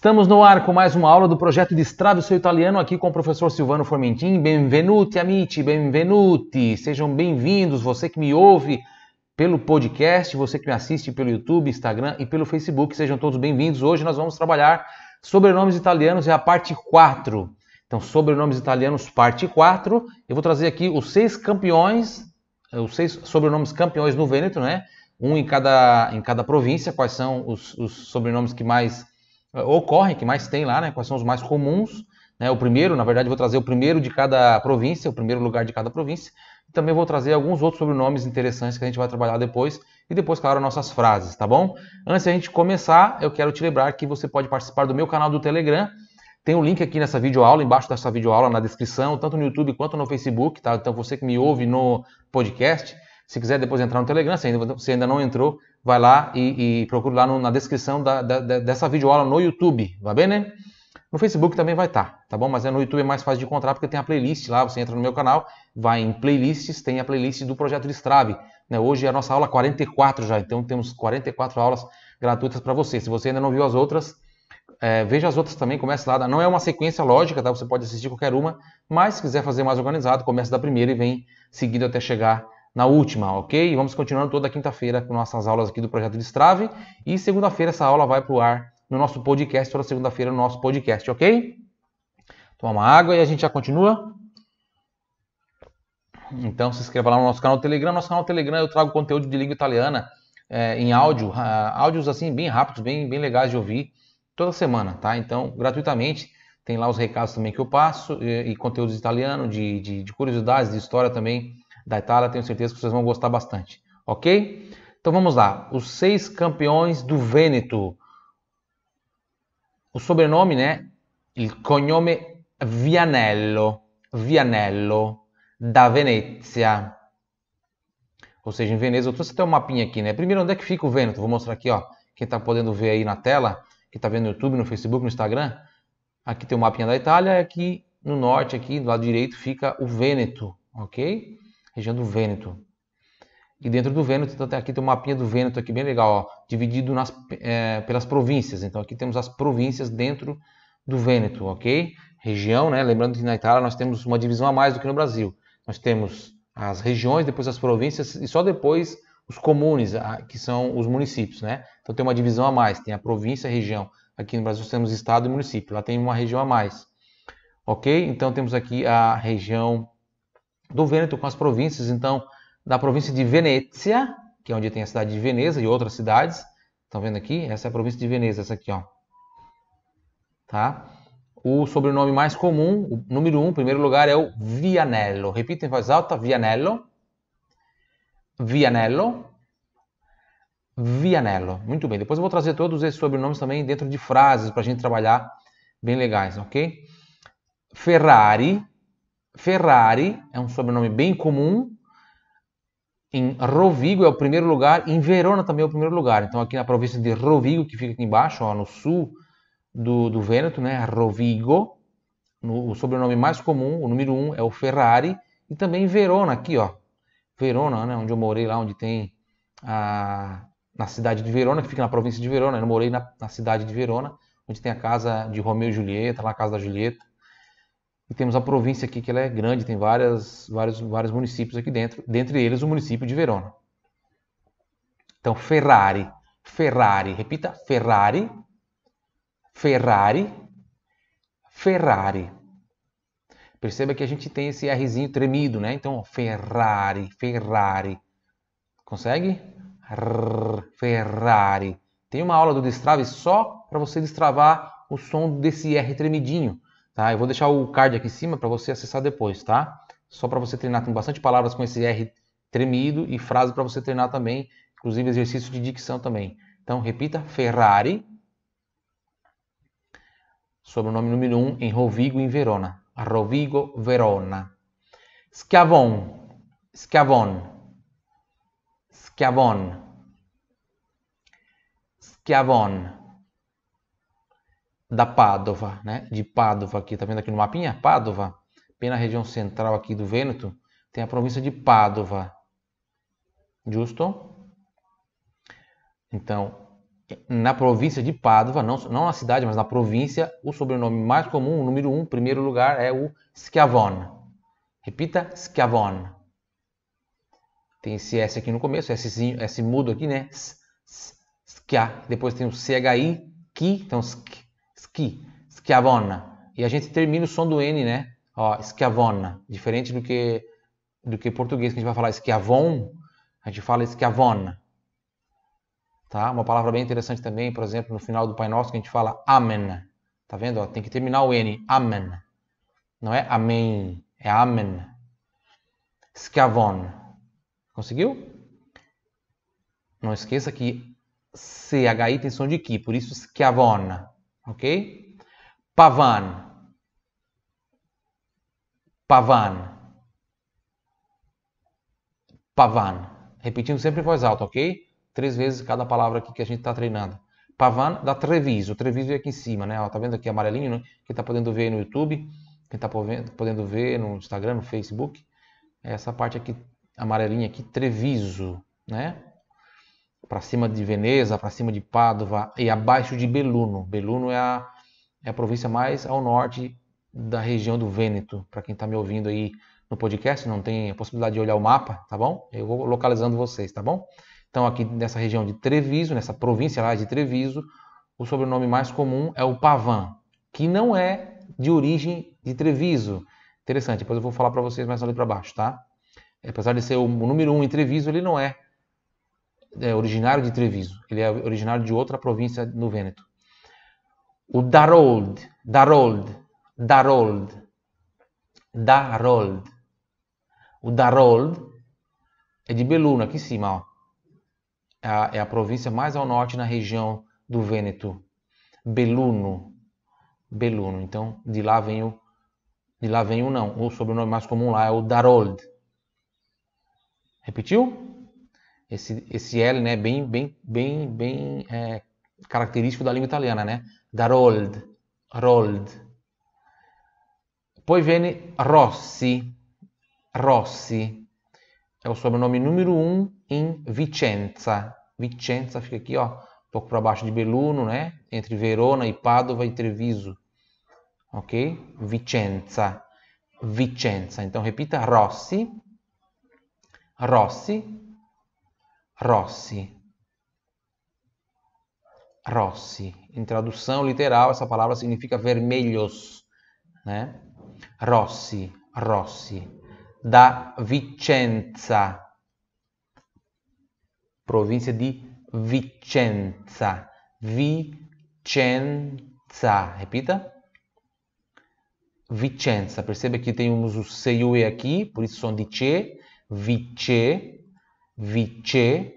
Estamos no ar com mais uma aula do projeto de Estrada Seu Italiano, aqui com o professor Silvano Formentin. Benvenuti, amici, benvenuti. Sejam bem-vindos, você que me ouve pelo podcast, você que me assiste pelo YouTube, Instagram e pelo Facebook. Sejam todos bem-vindos. Hoje nós vamos trabalhar sobrenomes italianos, é a parte 4. Então, sobrenomes italianos, parte 4. Eu vou trazer aqui os seis campeões, eh, os seis sobrenomes campeões no Vêneto, né? Um em cada, em cada província, quais são os, os sobrenomes que mais ocorrem, que mais tem lá, né? Quais são os mais comuns. Né? O primeiro, na verdade, vou trazer o primeiro de cada província, o primeiro lugar de cada província. E Também vou trazer alguns outros sobrenomes interessantes que a gente vai trabalhar depois. E depois, claro, nossas frases, tá bom? Antes de a gente começar, eu quero te lembrar que você pode participar do meu canal do Telegram. Tem um link aqui nessa videoaula, embaixo dessa videoaula, na descrição, tanto no YouTube quanto no Facebook, tá? Então você que me ouve no podcast, se quiser depois entrar no Telegram, se ainda, se ainda não entrou, vai lá e, e procura lá no, na descrição da, da, da, dessa videoaula no YouTube, vai bem, né? No Facebook também vai estar, tá, tá bom? Mas é no YouTube é mais fácil de encontrar porque tem a playlist lá, você entra no meu canal, vai em playlists, tem a playlist do Projeto Destrave. Né? Hoje é a nossa aula 44 já, então temos 44 aulas gratuitas para você. Se você ainda não viu as outras, é, veja as outras também, comece lá. Não é uma sequência lógica, tá? Você pode assistir qualquer uma, mas se quiser fazer mais organizado, comece da primeira e vem seguindo até chegar na última, ok? E vamos continuando toda quinta-feira com nossas aulas aqui do Projeto Destrave. E segunda-feira essa aula vai para o ar no nosso podcast, toda segunda-feira no nosso podcast, ok? Toma uma água e a gente já continua. Então se inscreva lá no nosso canal do Telegram. Nosso canal do Telegram eu trago conteúdo de língua italiana é, em áudio, ah, áudios assim bem rápidos, bem, bem legais de ouvir toda semana, tá? Então, gratuitamente. Tem lá os recados também que eu passo e, eh, e conteúdos italiano, de, de, de curiosidades, de história também da Itália, tenho certeza que vocês vão gostar bastante, ok? Então vamos lá, os seis campeões do Vêneto. O sobrenome, né? Il cognome Vianello, Vianello, da Venezia. Ou seja, em Veneza, eu trouxe até um mapinha aqui, né? Primeiro, onde é que fica o Vêneto? Vou mostrar aqui, ó. Quem está podendo ver aí na tela, quem está vendo no YouTube, no Facebook, no Instagram, aqui tem o um mapinha da Itália, aqui no norte, aqui do lado direito, fica o Vêneto, ok? região do Vêneto. E dentro do Vêneto, então, aqui tem um mapinha do Vêneto aqui bem legal, ó, dividido nas, é, pelas províncias. Então aqui temos as províncias dentro do Vêneto, ok? Região, né? Lembrando que na Itália nós temos uma divisão a mais do que no Brasil. Nós temos as regiões, depois as províncias e só depois os comunes, que são os municípios, né? Então tem uma divisão a mais, tem a província e a região. Aqui no Brasil temos estado e município, lá tem uma região a mais. Ok? Então temos aqui a região do Vêneto com as províncias, então, da província de Venécia, que é onde tem a cidade de Veneza e outras cidades. Estão vendo aqui? Essa é a província de Veneza, essa aqui, ó. Tá? O sobrenome mais comum, o número um, em primeiro lugar, é o Vianello. Repita em voz alta, Vianello. Vianello. Vianello. Muito bem, depois eu vou trazer todos esses sobrenomes também dentro de frases para a gente trabalhar bem legais, ok? Ferrari, Ferrari é um sobrenome bem comum. Em Rovigo é o primeiro lugar, em Verona também é o primeiro lugar. Então aqui na província de Rovigo, que fica aqui embaixo, ó, no sul do, do Vêneto, né? Rovigo. No, o sobrenome mais comum, o número um, é o Ferrari. E também em Verona, aqui, ó. Verona, né? Onde eu morei lá, onde tem a... Na cidade de Verona, que fica na província de Verona. Eu morei na, na cidade de Verona, onde tem a casa de Romeu e Julieta, lá a casa da Julieta. E temos a província aqui que ela é grande, tem várias, vários, vários municípios aqui dentro, dentre eles o município de Verona. Então, Ferrari, Ferrari, repita, Ferrari, Ferrari, Ferrari. Perceba que a gente tem esse Rzinho tremido, né? Então, Ferrari, Ferrari. Consegue? Rrr, Ferrari. Tem uma aula do destrave só para você destravar o som desse R tremidinho. Tá? Eu vou deixar o card aqui em cima para você acessar depois, tá? Só para você treinar. com bastante palavras com esse R tremido e frase para você treinar também, inclusive exercício de dicção também. Então, repita: Ferrari, sobrenome número 1 um, em Rovigo, em Verona. Rovigo, Verona. Schiavon, Schiavon, Schiavon, Schiavon da Pádova, né? De Pádova aqui, tá vendo aqui no mapinha? Pádova, bem na região central aqui do Vêneto, tem a província de Pádova. Justo? Então, na província de Pádova, não, não na cidade, mas na província, o sobrenome mais comum, o número um, primeiro lugar, é o Schiavone. Repita, Schiavone. Tem esse S aqui no começo, S, esse mudo aqui, né? S, S, Schia. Depois tem o CHI, que, então ski, schiavona. E a gente termina o som do N, né? Ó, schiavona. Diferente do que do que português, que a gente vai falar schiavon, a gente fala schiavona. Tá? Uma palavra bem interessante também, por exemplo, no final do Pai Nosso, que a gente fala amen. Tá vendo? Ó, tem que terminar o N, amen. Não é amém, é amen. Schiavon. Conseguiu? Não esqueça que CHI tem som de Ki, por isso schiavona. Ok? Pavan. Pavan. Pavan. Repetindo sempre em voz alta, ok? Três vezes cada palavra aqui que a gente está treinando. Pavan da Treviso. Treviso é aqui em cima, né? Ó, tá vendo aqui amarelinho, né? Quem está podendo ver aí no YouTube, quem está podendo ver no Instagram, no Facebook. É essa parte aqui amarelinha aqui, Treviso, né? para cima de Veneza, para cima de Pádua e abaixo de Belluno. Belluno é a, é a província mais ao norte da região do Vêneto. Para quem está me ouvindo aí no podcast, não tem a possibilidade de olhar o mapa, tá bom? Eu vou localizando vocês, tá bom? Então, aqui nessa região de Treviso, nessa província lá de Treviso, o sobrenome mais comum é o Pavan, que não é de origem de Treviso. Interessante, depois eu vou falar para vocês mais ali para baixo, tá? Apesar de ser o número um em Treviso, ele não é é originário de Treviso, ele é originário de outra província no Vêneto. O Darold, Darold, Darold, Darold. O Darold é de Beluna, aqui em cima, ó. É a, é a província mais ao norte na região do Vêneto. Beluno, Beluno. Então, de lá vem o de lá vem o não. O sobrenome mais comum lá é o Darold. Repetiu? esse, esse L, né, bem, bem, bem, bem é, característico da língua italiana, né? Darold, rold. Poi vem Rossi, Rossi, é o sobrenome número um em Vicenza. Vicenza fica aqui, ó, um pouco para baixo de Belluno, né? Entre Verona e Padova e Treviso. Ok? Vicenza. Vicenza. Então repita Rossi. Rossi Rossi. Rossi. Em tradução literal, essa palavra significa vermelhos, né? Rossi, Rossi. Da Vicenza. Província de Vicenza. Vicenza. Repita. Vicenza. Perceba que temos o C e o E aqui, por isso som de C. Vicenza. Vice.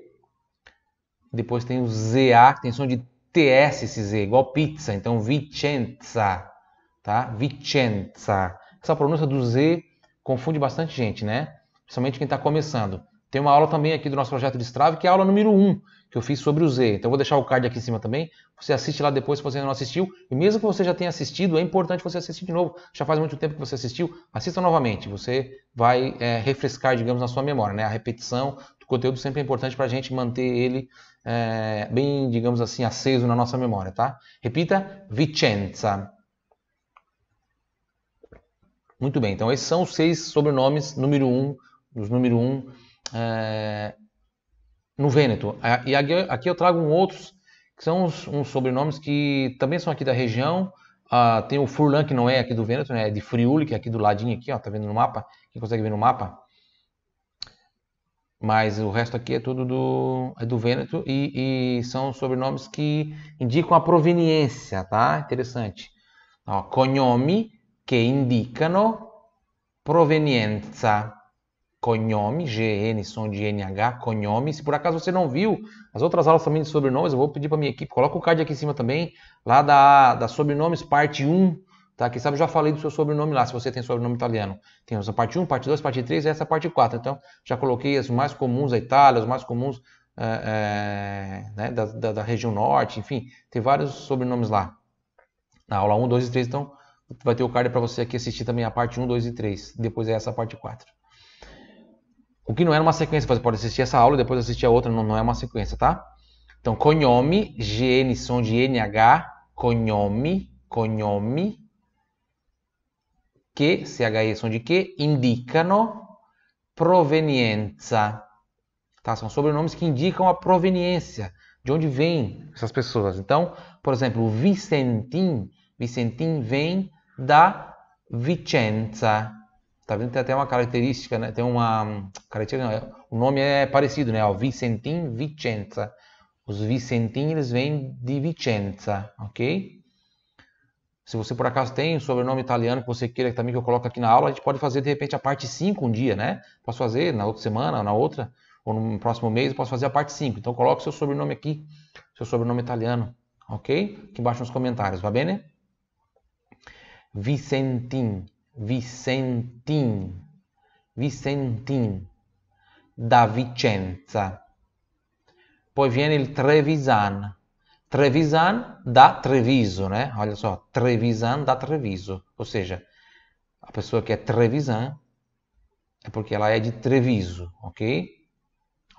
Depois tem o ZA, que tem som de TS esse Z, igual pizza. Então, Vicenza, tá? Vicenza. Essa pronúncia do Z confunde bastante gente, né? Principalmente quem está começando. Tem uma aula também aqui do nosso projeto de Strava, que é a aula número 1, que eu fiz sobre o Z. Então, eu vou deixar o card aqui em cima também. Você assiste lá depois se você ainda não assistiu. E mesmo que você já tenha assistido, é importante você assistir de novo. Já faz muito tempo que você assistiu, assista novamente. Você vai é, refrescar, digamos, na sua memória, né? A repetição, conteúdo sempre é importante para a gente manter ele é, bem, digamos assim, aceso na nossa memória, tá? Repita, Vicenza. Muito bem, então esses são os seis sobrenomes número um, dos número um é, no Vêneto. E aqui eu trago um outros, que são uns, uns sobrenomes que também são aqui da região, Uh, tem o Furlan, que não é aqui do Vêneto, né? É de Friuli, que é aqui do ladinho aqui, ó. Tá vendo no mapa? Quem consegue ver no mapa? mas o resto aqui é tudo do, é do Vêneto e, e são sobrenomes que indicam a proveniência, tá? Interessante. Ó, cognomi que indicano provenienza. Cognome, GN, som de NH, cognome. Se por acaso você não viu as outras aulas também de sobrenomes, eu vou pedir para minha equipe, coloca o card aqui em cima também, lá da, da Sobrenomes, parte 1, Tá? Quem sabe eu já falei do seu sobrenome lá, se você tem sobrenome italiano. Tem essa parte 1, parte 2, parte 3 e essa parte 4. Então, já coloquei as mais comuns da Itália, as mais comuns é, é, né, da, da, da, região norte, enfim, tem vários sobrenomes lá. Na aula 1, 2 e 3, então, vai ter o card para você aqui assistir também a parte 1, 2 e 3. Depois é essa parte 4. O que não é uma sequência, você pode assistir essa aula e depois assistir a outra, não, não é uma sequência, tá? Então, cognome, GN, som de NH, cognome, cognome, che, CHE são di che, indicano provenienza. Tá? São sobrenomes que indicam a proveniência, de onde vêm essas pessoas. Então, por exemplo, Vicentim, Vicentim vem da Vicenza. Tá vendo? Tem até uma característica, né? Tem uma hum, característica, não, é, o nome é parecido, né? O Vicentim, Vicenza. Os Vicentim, eles vêm de Vicenza, ok? Se você por acaso tem um sobrenome italiano que você queira também que eu coloque aqui na aula, a gente pode fazer de repente a parte 5 um dia, né? Posso fazer na outra semana, ou na outra, ou no próximo mês, eu posso fazer a parte 5. Então coloque seu sobrenome aqui, seu sobrenome italiano, ok? Aqui embaixo nos comentários, bem, né? Vicentin, Vicentin, Vicentin, da Vicenza. Poi viene il Trevisan, Trevisan dá Treviso, né? Olha só, Trevisan dá Treviso. Ou seja, a pessoa que é Trevisan é porque ela é de Treviso, ok?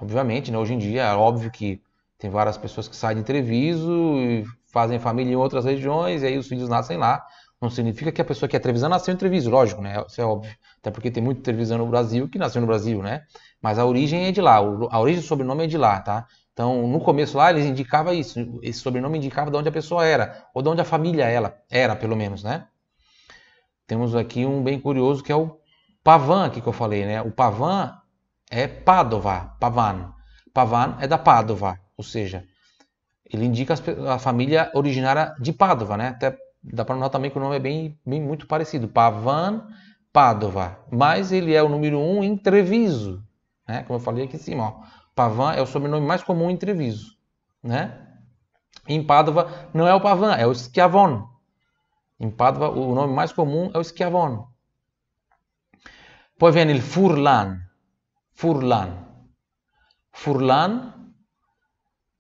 Obviamente, né? hoje em dia é óbvio que tem várias pessoas que saem de Treviso e fazem família em outras regiões e aí os filhos nascem lá. Não significa que a pessoa que é Trevisan nasceu em Treviso, lógico, né? Isso é óbvio. Até porque tem muito Trevisan no Brasil que nasceu no Brasil, né? Mas a origem é de lá, a origem do sobrenome é de lá, tá? Então, no começo lá, eles indicava isso, esse sobrenome indicava de onde a pessoa era, ou de onde a família ela era, pelo menos, né? Temos aqui um bem curioso que é o Pavan, aqui que eu falei, né? O Pavan é Padova, Pavan. Pavan é da Padova, ou seja, ele indica a família originária de Padova, né? Até dá para notar também que o nome é bem, bem muito parecido, Pavan, Padova. Mas ele é o número um em Treviso, né? Como eu falei aqui em cima, ó. Pavan é o sobrenome mais comum em Treviso, né? Em Pádua não é o Pavan, é o Schiavone. Em Pádua o nome mais comum é o Schiavone. Poi vem o Furlan. Furlan. Furlan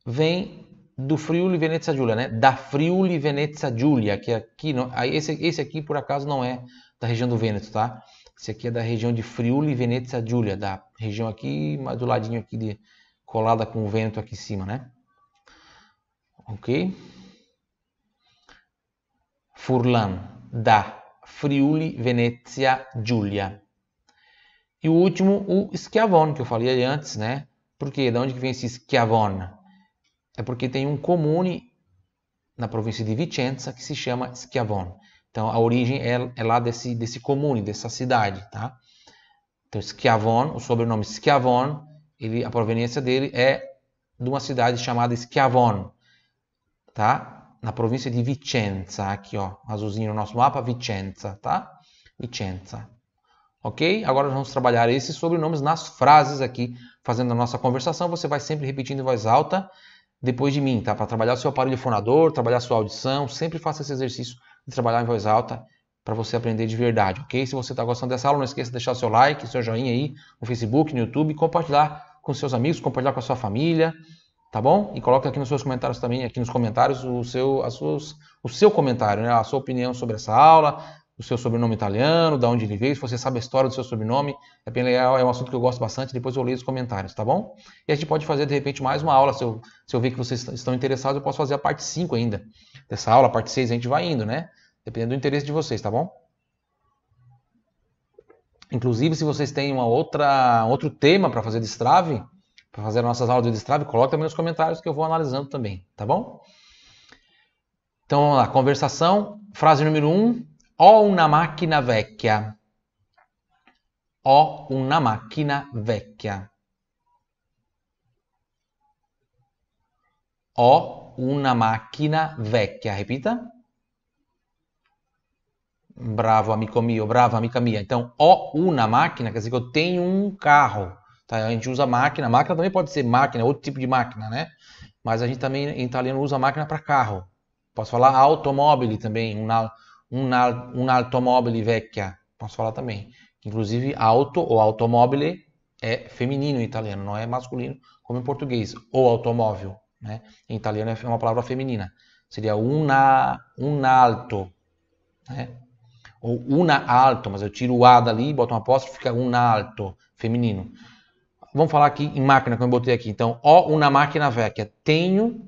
vem do Friuli Venezia Giulia, né? Da Friuli Venezia Giulia, que aqui, não, esse, esse aqui por acaso não é da região do Vêneto, tá? Esse aqui é da região de Friuli e Venezia Giulia, da região aqui, mais do ladinho aqui, de, colada com o vento aqui em cima, né? Ok? Furlan, da Friuli Venezia Giulia. E o último, o Schiavone, que eu falei antes, né? Porque de onde que vem esse Schiavone? É porque tem um comune na província de Vicenza que se chama Schiavone. Então a origem é, é lá desse, desse comune, dessa cidade, tá? Então Schiavon, o sobrenome Schiavon, ele, a proveniência dele é de uma cidade chamada Schiavon, tá? Na província de Vicenza, aqui ó, azulzinho no nosso mapa, Vicenza, tá? Vicenza. Ok? Agora vamos trabalhar esses sobrenomes nas frases aqui, fazendo a nossa conversação. Você vai sempre repetindo em voz alta depois de mim, tá? Para trabalhar o seu aparelho fonador, trabalhar a sua audição, sempre faça esse exercício de trabalhar em voz alta para você aprender de verdade, ok? Se você está gostando dessa aula, não esqueça de deixar o seu like, seu joinha aí no Facebook, no YouTube, compartilhar com seus amigos, compartilhar com a sua família, tá bom? E coloque aqui nos seus comentários também, aqui nos comentários, o seu, suas, o seu comentário, né? a sua opinião sobre essa aula, o seu sobrenome italiano, de onde ele veio, se você sabe a história do seu sobrenome, é bem legal, é um assunto que eu gosto bastante, depois eu leio os comentários, tá bom? E a gente pode fazer, de repente, mais uma aula, se eu, se eu ver que vocês estão interessados, eu posso fazer a parte 5 ainda dessa aula, parte 6, a gente vai indo, né? Dependendo do interesse de vocês, tá bom? Inclusive, se vocês têm uma outra, outro tema para fazer destrave, para fazer nossas aulas de destrave, coloque também nos comentários que eu vou analisando também, tá bom? Então vamos lá, conversação, frase número 1, um, ho una máquina vecchia. Ó una máquina vecchia. Ho una macchina vecchia. Repita. Bravo, amigo meu, Bravo, amiga minha. Então, ho una máquina quer dizer que eu tenho um carro. Tá? A gente usa máquina. Máquina também pode ser máquina, outro tipo de máquina, né? Mas a gente também, em italiano, usa máquina para carro. Posso falar automóvel também. Um, um, um automóvel vecchia. Posso falar também. Inclusive, auto ou automóvel é feminino em italiano, não é masculino como em português. O automóvel. Né? Em italiano é uma palavra feminina. Seria una, un alto. Né? Ou una alto, mas eu tiro o A dali, boto um apóstrofe fica un alto, feminino. Vamos falar aqui em máquina, como eu botei aqui. Então, ó, una máquina vecchia. Tenho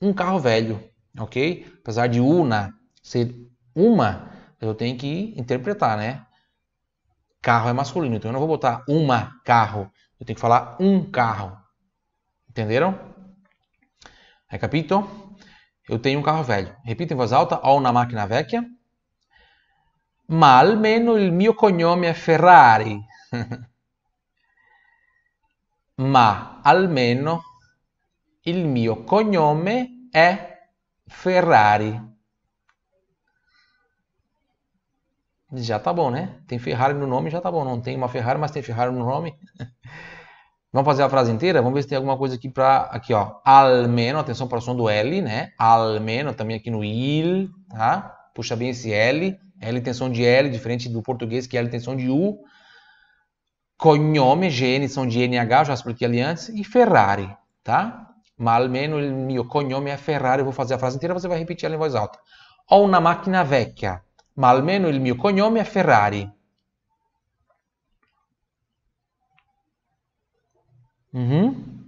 um carro velho, ok? Apesar de una ser uma, eu tenho que interpretar, né? Carro é masculino, então eu não vou botar uma carro. Eu tenho que falar um carro. Entenderam? Repito. capito? Eu tenho um carro velho. Repita em voz alta: Ho una macchina vecchia. Ma almeno il mio cognome è Ferrari. Ma almeno il mio cognome è Ferrari. Já tá bom, né? Tem Ferrari no nome, já tá bom. Não tem uma Ferrari, mas tem Ferrari no nome. Vamos fazer a frase inteira? Vamos ver se tem alguma coisa aqui para... Aqui, ó. Almeno, atenção para o som do L, né? Almeno, também aqui no il, tá? Puxa bem esse L. L tem som de L, diferente do português, que L tem som de U. Cognome, GN, são de NH, já expliquei ali antes. E Ferrari, tá? Ma almeno o meu cognome é Ferrari. Eu vou fazer a frase inteira, você vai repetir ela em voz alta. Ou na máquina vecchia, ma almeno o meu cognome é Ferrari. Uhum.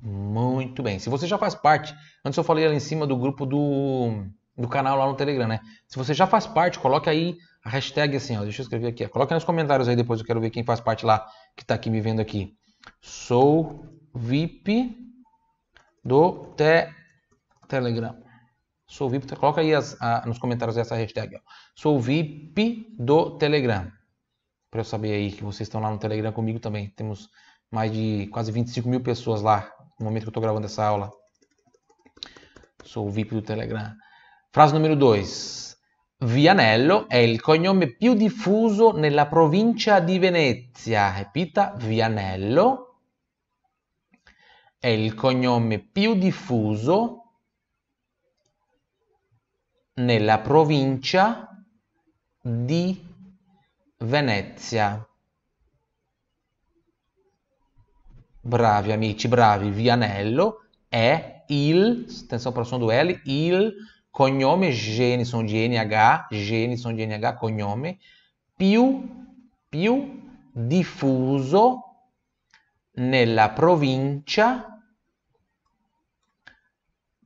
Muito bem. Se você já faz parte, antes eu falei ali em cima do grupo do, do canal lá no Telegram, né? Se você já faz parte, coloque aí a hashtag assim, ó. Deixa eu escrever aqui. Coloque nos comentários aí depois, eu quero ver quem faz parte lá, que tá aqui me vendo aqui. Sou VIP do te, Telegram. Sou VIP, coloca aí as, a, nos comentários essa hashtag. Ó. Sou VIP do Telegram para eu saber aí que vocês estão lá no Telegram comigo também. Temos mais de quase 25 mil pessoas lá no momento que eu estou gravando essa aula. Sou o VIP do Telegram. Frase número 2. Vianello é o cognome più diffuso nella provincia di Venezia. Repita, Vianello è il cognome più diffuso nella provincia di Venezia. Venezia. Bravi amici, bravi, Vianello è il, attenzione però sono due L, il cognome Genison, GNH, Genison, GNH, cognome, più, più diffuso nella provincia,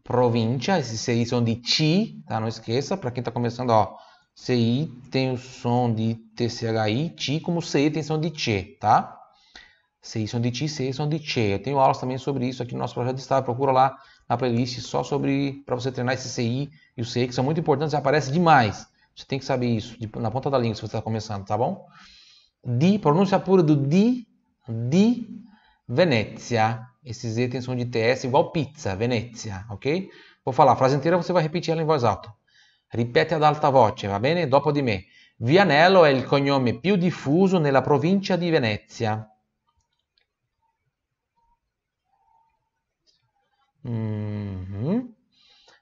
provincia, si sono di C, da non scherzo, perché sta cominciando a CI tem o som de TCHI, TI, como ci tem som de TCHE, tá? CI som de TI, ci som de TE. Eu tenho aulas também sobre isso aqui no nosso projeto de estado. Procura lá na playlist só sobre para você treinar esse CI e o ci que são muito importantes e aparece demais. Você tem que saber isso de, na ponta da língua se você está começando, tá bom? Di, pronúncia pura do di, di, Venezia. Esse Z tem som de TS igual pizza, Venezia, ok? Vou falar a frase inteira, você vai repetir ela em voz alta. Ripete ad alta voce, va bene? Dopo di me. Vianello è il cognome più diffuso nella provincia di Venezia. Mm -hmm.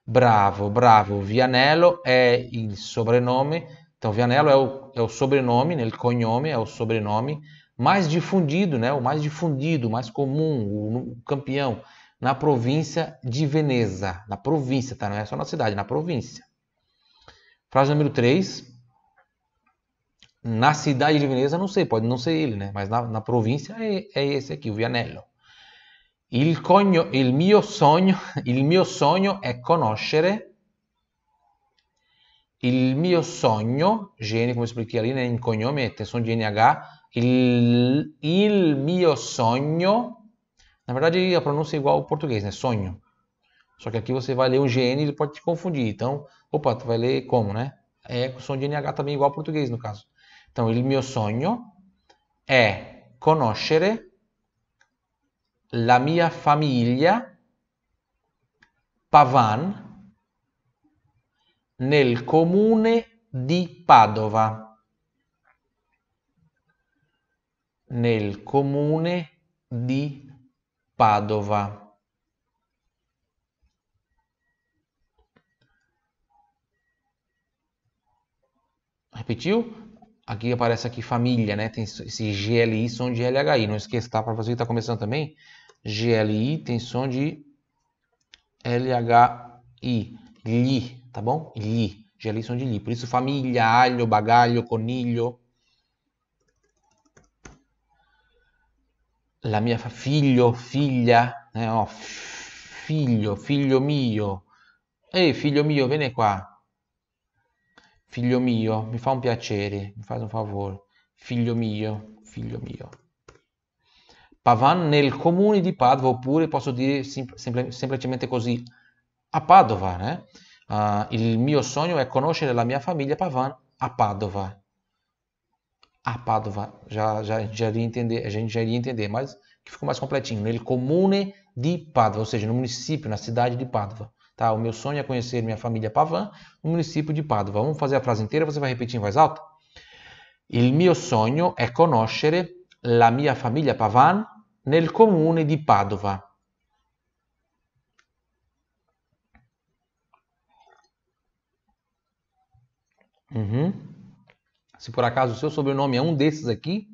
Bravo, bravo. Vianello è il sobrenome. Então, Vianello è, o, é o sobrenome, né? o cognome è o sobrenome mais difundido, né? o mais difundido, o mais comum, o, o campeão na província de Veneza. Na província, tá? Não é só na cidade, na província. Frase número 3. Na cidade de Veneza, não sei, pode não ser ele, né? Mas na, na província é, é, esse aqui, o Vianello. Il, cogno, il, mio sogno, il mio sogno è conoscere. Il mio sogno, gene come spieghi lì né, in cognome, sono gene H. Il, il mio sogno, na verdade a pronúncia é igual ao português, né? Sonho. Só que aqui você vai ler o gene e ele pode te confundir. Então, Opa, tu vai ler como, né? É com som de NH também igual ao português, no caso. Então, il mio sogno è conoscere la mia famiglia Pavan nel comune di Padova. Nel comune di Padova. Repetiu? Aqui aparece aqui família, né? Tem esse GLI, som de LHI. Não esqueça, tá? Para você que está começando também, GLI tem som de LHI. Li, tá bom? Li. GLI som de li. Por isso família, alho, bagalho, conilho. La mia filho, filha né? Ó, filho, filho mio. Ei, filho mio, vem qua. Figlio mio, mi fa un piacere, mi fa un favore. Figlio mio, figlio mio. Pavan nel comune di Padova, oppure posso dire sem- sem- semplicemente così, a Padova. Eh? Uh, il mio sogno è conoscere la mia famiglia Pavan a Padova. A Padova, já, já, já entender, a gente já iria entender, mas que ficou mais completinho. Nel comune di Padova, ou seja, no município, na cidade de Padova. Tá? O meu sonho é conhecer minha família Pavan, no município de Padova. Vamos fazer a frase inteira, você vai repetir em voz alta? Il mio sonho è conoscere la mia famiglia Pavan nel comune di Padova. Uhum. Se por acaso o seu sobrenome é um desses aqui,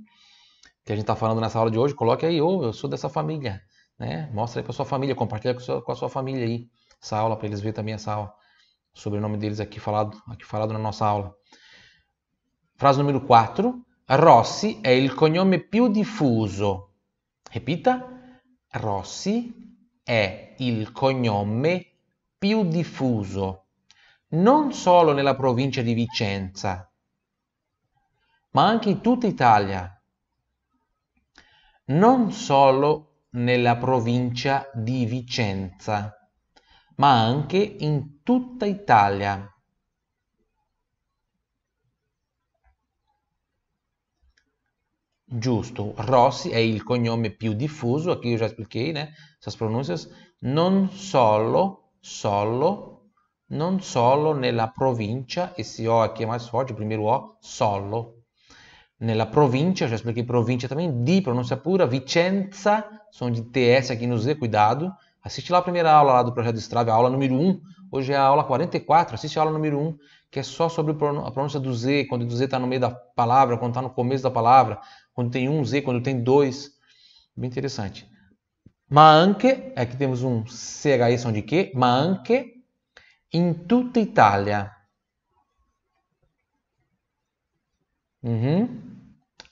que a gente está falando nessa aula de hoje, coloque aí, ou oh, eu sou dessa família, né? Mostra aí para sua família, compartilha com com a sua família aí. essa aula para eles verem também essa aula. O sobrenome deles aqui falado, aqui falado na nossa aula. Frase numero 4. Rossi è il cognome più diffuso. Repita. Rossi è il cognome più diffuso non solo nella provincia di Vicenza, ma anche in tutta Italia. Non solo nella provincia di Vicenza ma anche in tutta Italia. Giusto, Rossi è il cognome più diffuso, aquí yo ya expliqué, eh, né? esas pronuncias, non solo, solo, non solo nella provincia, esse O aqui é mais forte, o primeiro O, solo. Nella provincia, já cioè, expliquei provincia também, di, pronúncia pura, Vicenza, som di TS aqui no Z, cuidado, Assiste lá a primeira aula lá do Projeto Strava, a aula número 1. Hoje é a aula 44, assiste a aula número 1, que é só sobre a pronúncia do Z, quando o Z está no meio da palavra, quando está no começo da palavra, quando tem um Z, quando tem dois. Bem interessante. Maanche, aqui é temos um CHE som de Q, maanche in tutta Itália. Uhum.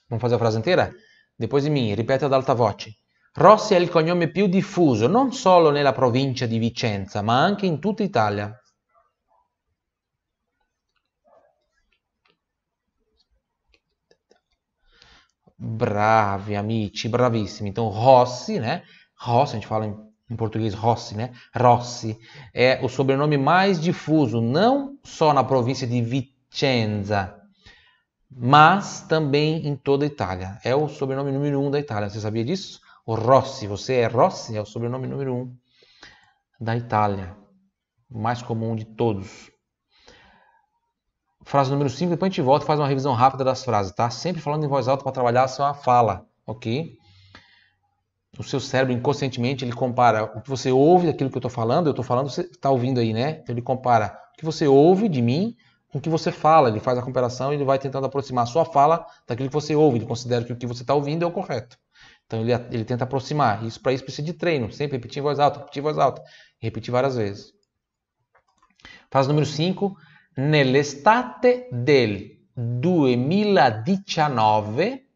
Vamos fazer a frase inteira? Depois de mim, repete ad alta voce. Rossi è il cognome più diffuso non solo nella provincia di Vicenza, ma anche in tutta Italia. Bravi amici, bravissimi. Então, Rossi, né? Rossi, a gente fala em, em português Rossi, né? Rossi è o sobrenome mais difuso, non solo nella província di Vicenza, ma anche in tutta Italia. È É o sobrenome número um da Itália. Você sabia disso? o Rossi. Você é Rossi? É o sobrenome número um da Itália, o mais comum de todos. Frase número 5, depois a gente volta e faz uma revisão rápida das frases, tá? Sempre falando em voz alta para trabalhar a sua fala, ok? O seu cérebro inconscientemente ele compara o que você ouve, aquilo que eu estou falando, eu estou falando, você está ouvindo aí, né? Então, ele compara o que você ouve de mim com o que você fala, ele faz a comparação e ele vai tentando aproximar a sua fala daquilo que você ouve, ele considera que o que você está ouvindo é o correto. Então ele, ele tenta aproximar. Isso para isso precisa de treino, sempre repetir em voz alta, repetir em voz alta, repetir várias vezes. Fase número 5. Nell'estate del 2019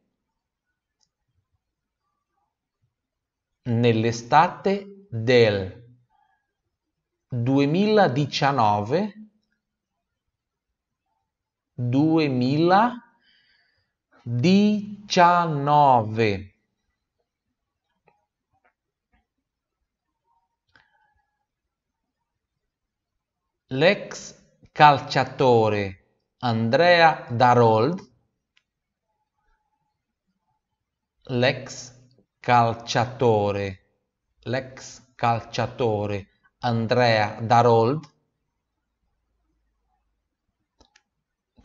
nell'estate del 2019 2019 l'ex calciatore Andrea Darold, l'ex calciatore, l'ex calciatore Andrea Darold,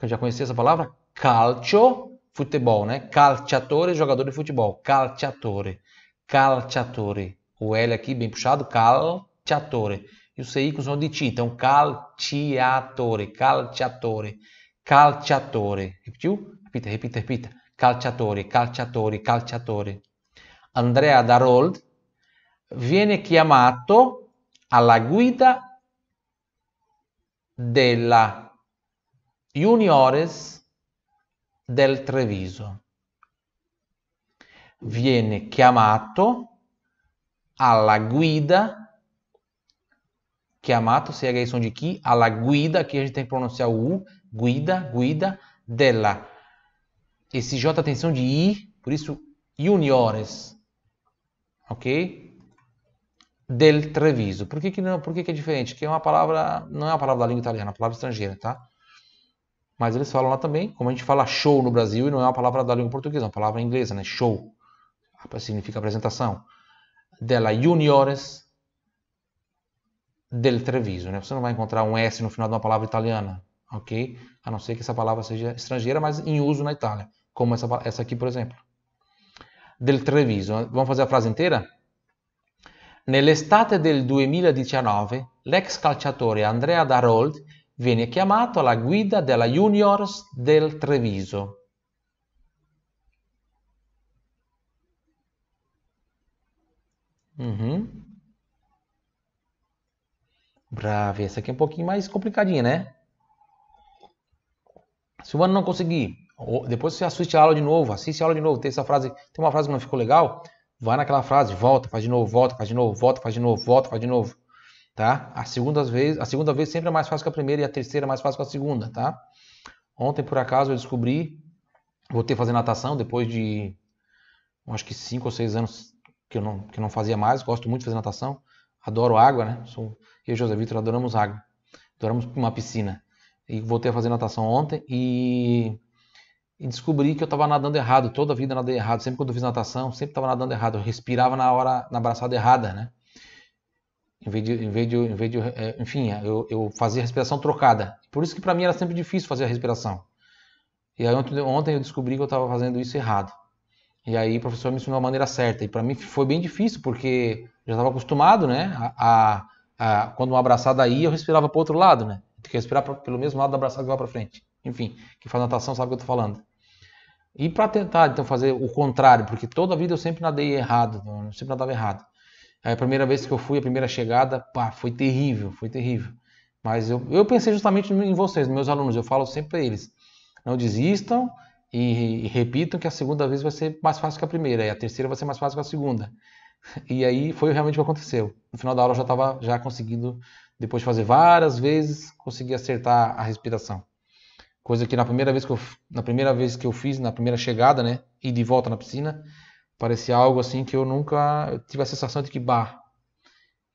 già con la stessa parola, calcio, futebone, calciatore, jogador di futebol, calciatore, calciatore, o L aqui bem puxado, calciatore sei Usain sono di Cita, un calciatore, calciatore, calciatore. E più? Ripete, ripete, ripete. Calciatore, calciatore, calciatore. Andrea Darold viene chiamato alla guida della Juniores del Treviso. Viene chiamato alla guida que é a mata, segue aí som de que, a la guida, aqui a gente tem que pronunciar o U, guida, guida, dela. Esse J tem som de I, por isso, juniores, ok? Del Treviso. Por que que, não, por que que é diferente? Que é uma palavra, não é uma palavra da língua italiana, é uma palavra estrangeira, tá? Mas eles falam lá também, como a gente fala show no Brasil, e não é uma palavra da língua portuguesa, é uma palavra inglesa, né? Show. Significa apresentação. dela juniores del Treviso. Né? Você não vai encontrar um S no final de uma palavra italiana, ok? A não ser que essa palavra seja estrangeira, mas em uso na Itália, como essa, essa aqui, por exemplo. Del Treviso. Vamos fazer a frase inteira? Nell'estate del 2019, l'ex calciatore Andrea Darold viene chiamato alla guida della Juniors del Treviso. Uhum. Brave, essa aqui é um pouquinho mais complicadinha, né? Se o mano não conseguir, depois você assiste a aula de novo, assiste a aula de novo, tem essa frase, tem uma frase que não ficou legal, vai naquela frase, volta, faz de novo, volta, faz de novo, volta, faz de novo, volta, faz de novo, tá? A segunda vez, a segunda vez sempre é mais fácil que a primeira e a terceira é mais fácil que a segunda, tá? Ontem por acaso eu descobri, voltei a fazer natação depois de acho que cinco ou seis anos que eu não que eu não fazia mais, gosto muito de fazer natação, adoro água, né? Sou eu e José Vitor adoramos água, adoramos uma piscina. E voltei a fazer natação ontem e, e descobri que eu estava nadando errado, toda a vida nadei errado, sempre quando eu fiz natação, sempre estava nadando errado, eu respirava na hora, na braçada errada, né? Em vez de, em vez de, em vez de é, enfim, eu, eu fazia respiração trocada. Por isso que para mim era sempre difícil fazer a respiração. E aí ontem, ontem eu descobri que eu estava fazendo isso errado. E aí o professor me ensinou a maneira certa. E para mim foi bem difícil, porque já estava acostumado né, a, ah, quando uma abraçada ia, eu respirava para o outro lado, né? Tem que respirar pelo mesmo lado da abraçada que vai para frente. Enfim, quem faz natação sabe o que eu estou falando. E para tentar, então, fazer o contrário, porque toda a vida eu sempre nadei errado, eu sempre nadava errado. É a primeira vez que eu fui, a primeira chegada, pá, foi terrível, foi terrível. Mas eu, eu pensei justamente em vocês, meus alunos, eu falo sempre para eles, não desistam e, e, repitam que a segunda vez vai ser mais fácil que a primeira, e a terceira vai ser mais fácil que a segunda. E aí foi realmente o que aconteceu. No final da aula eu já estava já conseguindo, depois de fazer várias vezes, conseguir acertar a respiração. Coisa que na primeira vez que eu, na primeira vez que eu fiz, na primeira chegada, né, e de volta na piscina, parecia algo assim que eu nunca eu tive a sensação de que bah,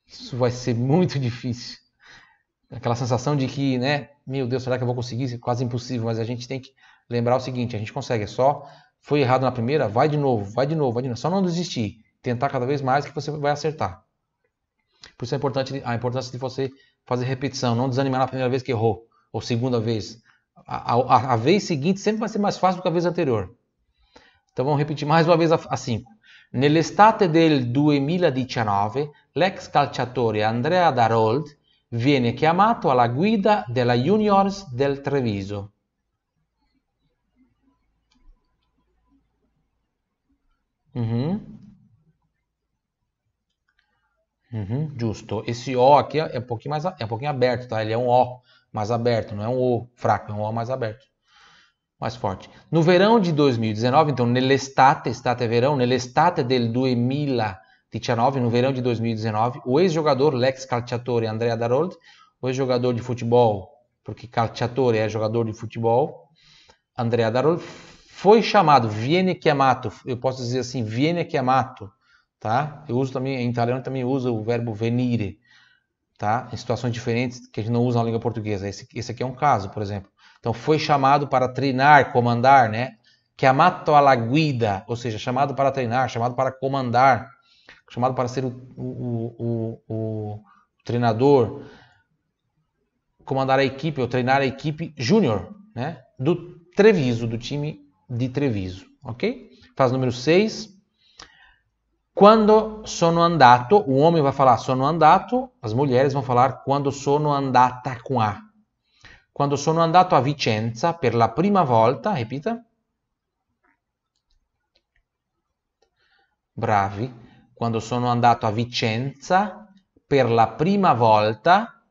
isso vai ser muito difícil. Aquela sensação de que, né, meu Deus, será que eu vou conseguir? Isso é quase impossível, mas a gente tem que lembrar o seguinte, a gente consegue, é só foi errado na primeira, vai de novo, vai de novo, vai de novo, só não desistir tentar cada vez mais que você vai acertar. Por isso é importante a importância de você fazer repetição, não desanimar na primeira vez que errou ou segunda vez. A, a, a vez seguinte sempre vai ser mais fácil do que a vez anterior. Então vamos repetir mais uma vez a, a cinco. Nell'estate del 2019, l'ex calciatore Andrea Darold viene chiamato alla guida della Juniors del Treviso. Uhum. Uhum, justo. Esse O aqui é, é um pouquinho mais é um pouquinho aberto, tá? Ele é um O mais aberto, não é um O fraco, é um O mais aberto. Mais forte. No verão de 2019, então, nell'estate, estate é verão, nell'estate del 2019, no verão de 2019, o ex-jogador Lex Calciatore Andrea Darold, o ex-jogador de futebol, porque Calciatore é jogador de futebol, Andrea Darold, foi chamado, viene chiamato, eu posso dizer assim, viene chiamato, tá? Eu uso também, em italiano também uso o verbo venire, tá? Em situações diferentes que a gente não usa na língua portuguesa. Esse, esse aqui é um caso, por exemplo. Então, foi chamado para treinar, comandar, né? É amato alla guida, ou seja, chamado para treinar, chamado para comandar, chamado para ser o, o, o, o treinador, comandar a equipe ou treinar a equipe júnior, né? Do Treviso, do time de Treviso, ok? Faz número 6. Quando sono andato, o homem vai falar sono andato, as mulheres vão falar quando sono andata qua. Quando sono andato a Vicenza per la prima volta, ripeta. Bravi. Quando sono andato a Vicenza per la prima volta,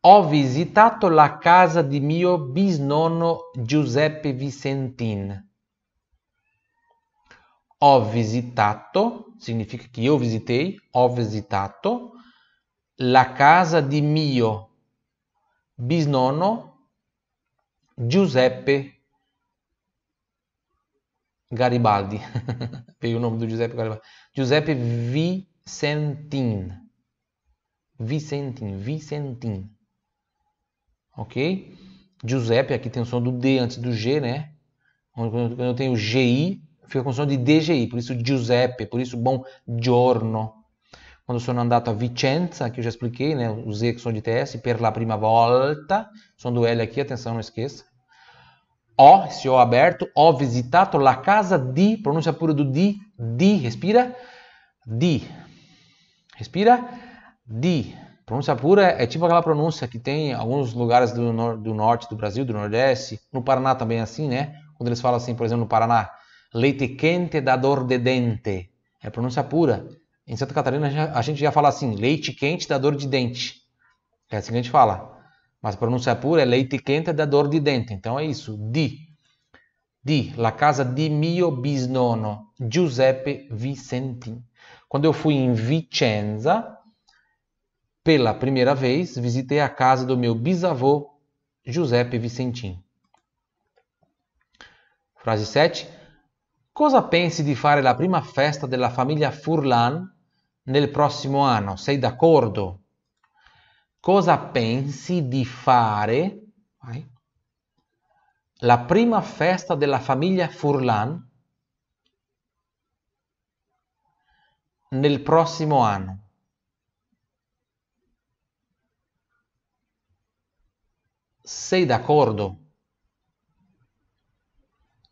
ho visitato la casa di mio bisnonno Giuseppe Vicentin. ho visitato, significa que eu visitei, ho visitato la casa di mio bisnonno Giuseppe Garibaldi. Veio o nome do Giuseppe Garibaldi. Giuseppe Vicentin. Vicentin, Vicentin. Ok? Giuseppe, aqui tem o som do D antes do G, né? Quando eu tenho GI, fica com som di DGI, por isso Giuseppe, por isso bom giorno. Quando sono andato a Vicenza, que eu já expliquei, né? O Z que som de TS, per la prima volta, som do L aqui, atenção, não esqueça. Ho, esse O aberto, ho visitato la casa di, pronúncia pura do di, di, respira, di, respira, di. Pronúncia pura é tipo aquela pronúncia que tem em alguns lugares do, nor do norte do Brasil, do Nordeste, no Paraná também é assim, né? Quando eles falam assim, por exemplo, no Paraná, Leite quente dá dor de dente. É pronúncia pura. Em Santa Catarina a gente já fala assim, leite quente dá dor de dente. É assim que a gente fala. Mas a pronúncia pura é leite quente dá dor de dente. Então é isso. Di. Di. La casa di mio bisnono Giuseppe Vicentin. Quando eu fui em Vicenza, pela primeira vez, visitei a casa do meu bisavô, Giuseppe Vicentin. Frase 7. Cosa pensi di fare la prima festa della famiglia Furlan nel prossimo anno? Sei d'accordo? Cosa pensi di fare vai, la prima festa della famiglia Furlan nel prossimo anno? Sei d'accordo?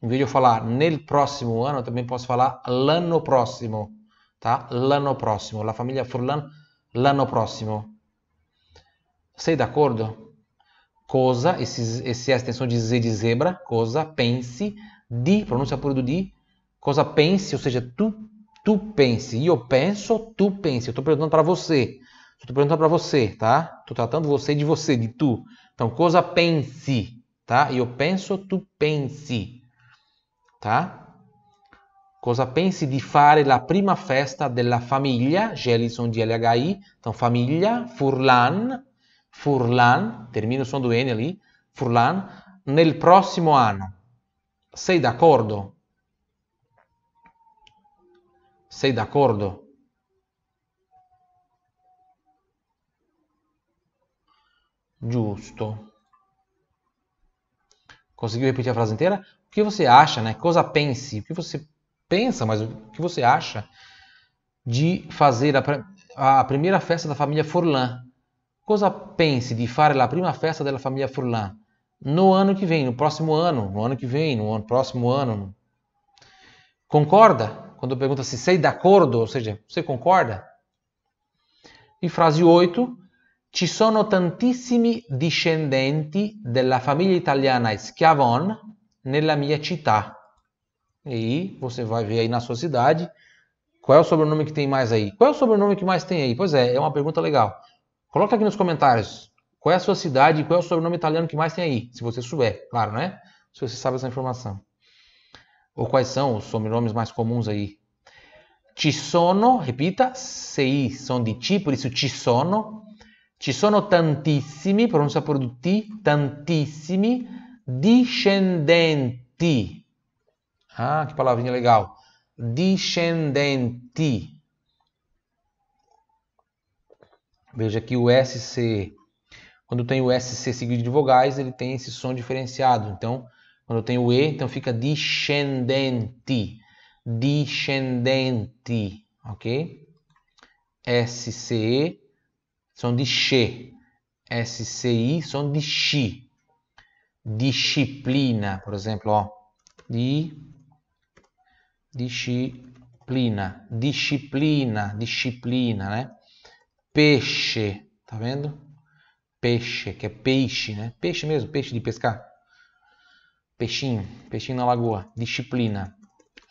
Em vez de eu falar nel próximo ano, eu também posso falar l'anno próximo, tá? L'anno próximo, la família Furlan l'anno próximo. Sei d'accordo? Cosa, esse, esse é a extensão de Z de zebra, cosa, pense, di, pronúncia por do di, cosa pense, ou seja, tu, tu pense, eu penso, tu pense, eu estou perguntando para você, estou perguntando para você, tá? Estou tratando você de você, de tu. Então, cosa pense, tá? Eu penso, tu pense. tá? Cosa pensi di fare la prima festa della famiglia? Gelison di LHI, então famiglia, Furlan, Furlan, termino il sono due N lì, Furlan, nel prossimo anno. Sei d'accordo? Sei d'accordo? Giusto. Conseguiu repetir a frase inteira? que você acha, né? Cosa pense, o que você pensa, mas o que você acha de fazer a, a primeira festa da família Furlan? Cosa pense de fazer a primeira festa da família Furlan? No ano que vem, no próximo ano, no ano que vem, no ano, próximo ano. Concorda? Quando pergunta se sei de acordo, ou seja, você concorda? E frase 8, ci sono tantissimi discendenti della famiglia italiana Schiavon nella mia città. E aí você vai ver aí na sua cidade. Qual é o sobrenome que tem mais aí? Qual é o sobrenome que mais tem aí? Pois é, é uma pergunta legal. Coloca aqui nos comentários qual é a sua cidade e qual é o sobrenome italiano que mais tem aí, se você souber, claro, né? Se você sabe essa informação. Ou quais são os sobrenomes mais comuns aí. Ci sono, repita, sei, são de ti, por isso ci sono. Ci sono tantissimi, pronuncia por ti, tantissimi Descendente. Ah, que palavrinha legal. Descendente. Veja que o SC, quando tem o SC seguido de vogais, ele tem esse som diferenciado. Então, quando tem o E, então fica descendente. Descendente, ok? SCE, som de X. SCI, som de X. disciplina, por ejemplo, oh, di, disciplina, disciplina, disciplina, né? Eh? pesce, tá vendo? Pesce, che è peixe, né? Peixe mesmo, peixe di pescar. Peixinho, peixinho na lagoa, disciplina,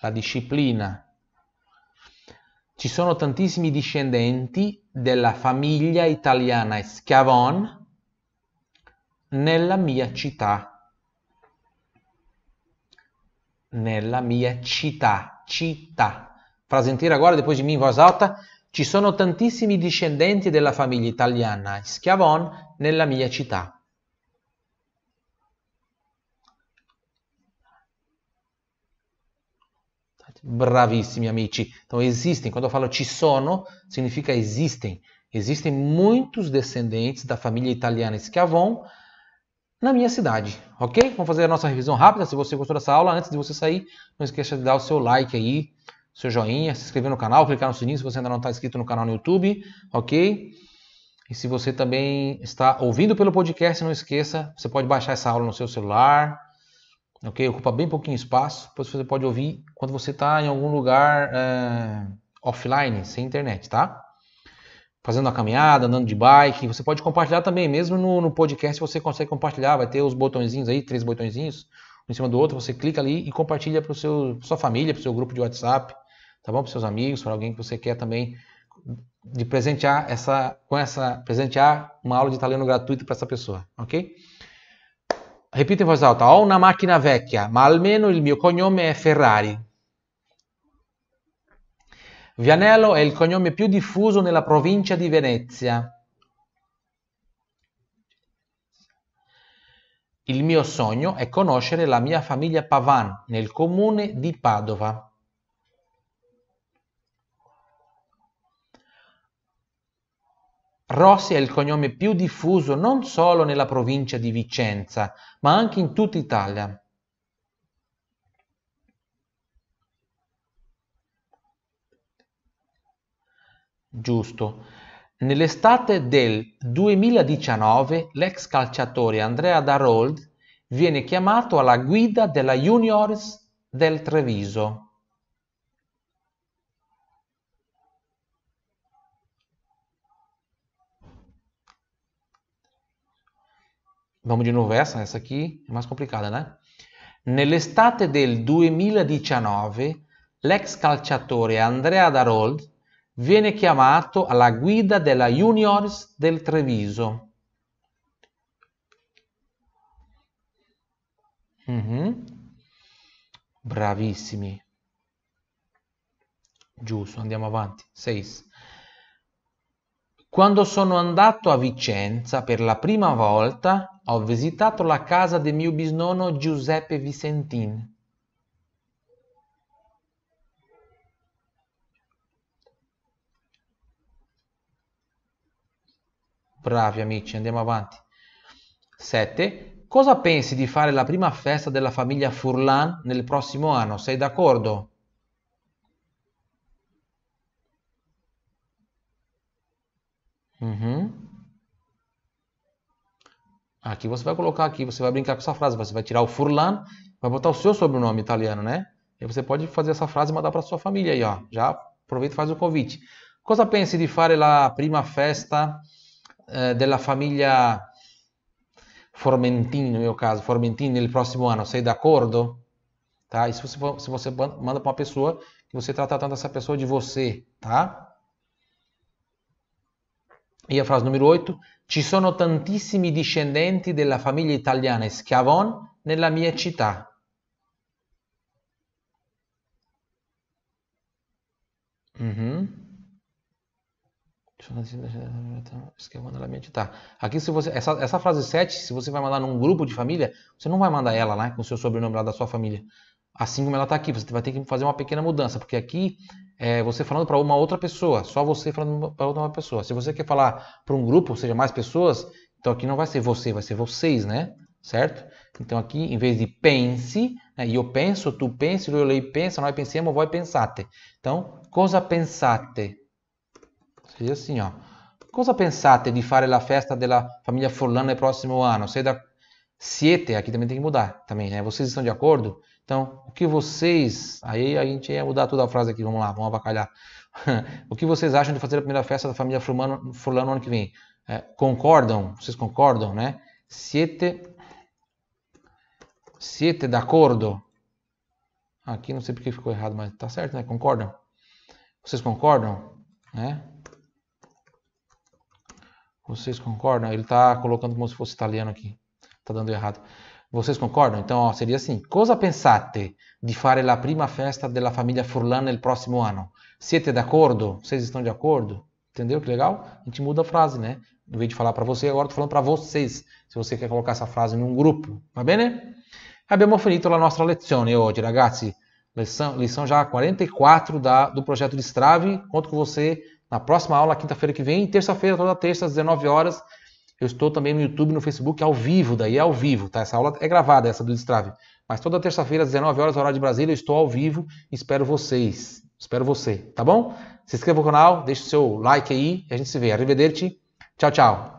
la disciplina. Ci sono tantissimi discendenti della famiglia italiana Schiavon, nella mia città. Nella mia città, città. Frase intera, guarda, poi mi in voce alta. Ci sono tantissimi discendenti della famiglia italiana Schiavon nella mia città. Bravissimi amici. Então, existem, quando eu falo ci sono, significa existem. Existem muitos descendentes da família italiana Schiavon na minha cidade, ok? Vamos fazer a nossa revisão rápida. Se você gostou dessa aula, antes de você sair, não esqueça de dar o seu like aí, seu joinha, se inscrever no canal, clicar no sininho se você ainda não está inscrito no canal no YouTube, ok? E se você também está ouvindo pelo podcast, não esqueça, você pode baixar essa aula no seu celular, ok? Ocupa bem pouquinho espaço, depois você pode ouvir quando você está em algum lugar é, offline, sem internet, tá? fazendo uma caminhada, andando de bike. Você pode compartilhar também, mesmo no, no podcast você consegue compartilhar, vai ter os botõezinhos aí, três botõezinhos, um em cima do outro, você clica ali e compartilha para sua família, para o seu grupo de WhatsApp, tá bom? Para seus amigos, para alguém que você quer também de presentear essa com essa presentear uma aula de italiano gratuita para essa pessoa, OK? Repita em voz alta. Ho na máquina vecchia, ma almeno il mio cognome è Ferrari. Vianello è il cognome più diffuso nella provincia di Venezia. Il mio sogno è conoscere la mia famiglia Pavan nel comune di Padova. Rossi è il cognome più diffuso non solo nella provincia di Vicenza, ma anche in tutta Italia. Giusto. Nell'estate del 2019 l'ex calciatore Andrea Darold viene chiamato alla guida della Juniors del Treviso. Vamos de novo essa, essa aqui é mais complicada, né? Nell'estate del 2019, l'ex calciatore Andrea Darold Viene chiamato alla guida della Juniors del Treviso. Mm-hmm. Bravissimi. Giusto, andiamo avanti. Seis. Quando sono andato a Vicenza per la prima volta, ho visitato la casa del mio bisnonno Giuseppe Vicentin. Bravi amici, andiamo avanti. 7. Cosa pensi di fare la prima festa della famiglia Furlan nel prossimo anno? Sei d'accordo? acordo? Mhm. Aqui ah, você vai colocar aqui, você vai brincar com essa frase, você vai tirar o Furlan, vai botar o seu sobrenome italiano, né? E você pode fazer essa frase e mandar para sua família aí, ó. Já aproveita e faz o convite. Cosa pensi di fare la prima festa? eh, della famiglia Formentino, no meu caso, Formentino, no próximo ano, sei de acordo? Tá? e se, for, se você manda para uma pessoa que você trata tanto essa pessoa de você, tá? E a frase número 8: Ci sono tantissimi discendenti della famiglia italiana Schiavon nella mia città. Uhum. Isso que eu mando ela Aqui, se você, essa, essa frase 7, se você vai mandar num grupo de família, você não vai mandar ela lá né, com o seu sobrenome lá da sua família. Assim como ela está aqui, você vai ter que fazer uma pequena mudança, porque aqui é você falando para uma outra pessoa, só você falando para outra pessoa. Se você quer falar para um grupo, ou seja, mais pessoas, então aqui não vai ser você, vai ser vocês, né? Certo? Então aqui, em vez de pense, né, eu penso, tu penso, eu lei pensa, nós pensemos, voi pensate. Então, cosa pensate? Fiz assim, ó. Cosa pensate di fare la festa della famiglia Forlano no próximo ano? Sei da Siete, aqui também tem que mudar, também, né? Vocês estão de acordo? Então, o que vocês. Aí a gente ia mudar toda a frase aqui, vamos lá, vamos abacalhar. o que vocês acham de fazer a primeira festa da família Fulano, Fulano ano que vem? É, concordam? Vocês concordam, né? Siete. Siete d'accordo? Aqui não sei porque ficou errado, mas tá certo, né? Concordam? Vocês concordam? Né? Vocês concordam? Ele está colocando como se fosse italiano aqui. Está dando errado. Vocês concordam? Então, ó, seria assim: Cosa pensate di fare la prima festa della famiglia Furlan il prossimo anno? Siete d'accordo? Vocês estão de acordo? Entendeu que legal? A gente muda a frase, né? Em vez de falar para você, agora estou falando para vocês. Se você quer colocar essa frase num grupo, va tá bene? Né? Abbiamo finito la nostra lezione oggi, ragazzi. Lição, lição já 44 da, do projeto de Strave. Conto com você na próxima aula, quinta-feira que vem, terça-feira, toda terça, às 19 horas. Eu estou também no YouTube, no Facebook, ao vivo, daí é ao vivo, tá? Essa aula é gravada, essa do Destrave. Mas toda terça-feira, às 19 horas, horário de Brasília, eu estou ao vivo espero vocês. Espero você, tá bom? Se inscreva no canal, deixe o seu like aí e a gente se vê. Arrivederci. Tchau, tchau.